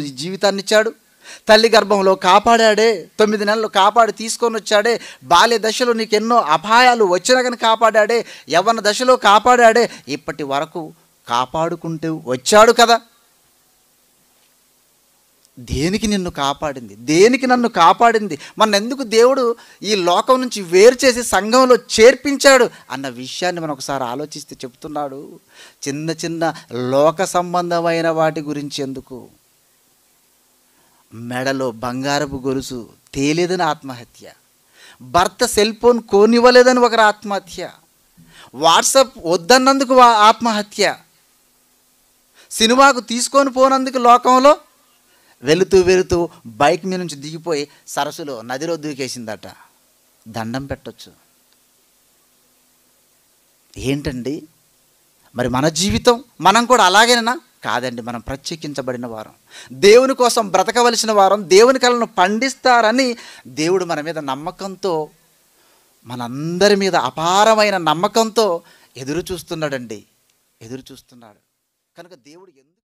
ఉన్నప్పుడు జీవితాన్ని ఇచ్చాడు తల్లి గర్భంలో కాపాడాడే తొమ్మిది నెలలు కాపాడి తీసుకొని వచ్చాడే బాల్య దశలో నీకు ఎన్నో అపాయాలు వచ్చినా కానీ కాపాడాడే ఎవరిన దశలో కాపాడాడే ఇప్పటి వరకు కాపాడుకుంటూ వచ్చాడు కదా దేనికి నిన్ను కాపాడింది దేనికి నన్ను కాపాడింది మన ఎందుకు దేవుడు ఈ లోకం నుంచి వేరు చేసి సంఘంలో చేర్పించాడు అన్న విషయాన్ని మనం ఒకసారి ఆలోచిస్తే చెప్తున్నాడు చిన్న చిన్న లోక సంబంధమైన వాటి గురించి ఎందుకు మెడలో బంగారపు గొలుసు తేలేదని ఆత్మహత్య భర్త సెల్ ఫోన్ కోనివ్వలేదని ఒకరు ఆత్మహత్య వాట్సాప్ వద్దన్నందుకు ఆత్మహత్య సినిమాకు తీసుకొని పోనందుకు లోకంలో వెళుతూ వెళుతూ బైక్ మీద నుంచి దిగిపోయి సరస్సులో నదిలో దూకేసిందట దండం పెట్టచ్చు ఏంటండి మరి మన జీవితం మనం కూడా అలాగేనా కాదండి మనం ప్రత్యేకించబడిన వారం దేవుని కోసం బ్రతకవలసిన వారం దేవుని కళను పండిస్తారని దేవుడు మన మీద నమ్మకంతో మనందరి మీద అపారమైన నమ్మకంతో ఎదురు చూస్తున్నాడండి ఎదురు చూస్తున్నాడు కనుక దేవుడు ఎందుకు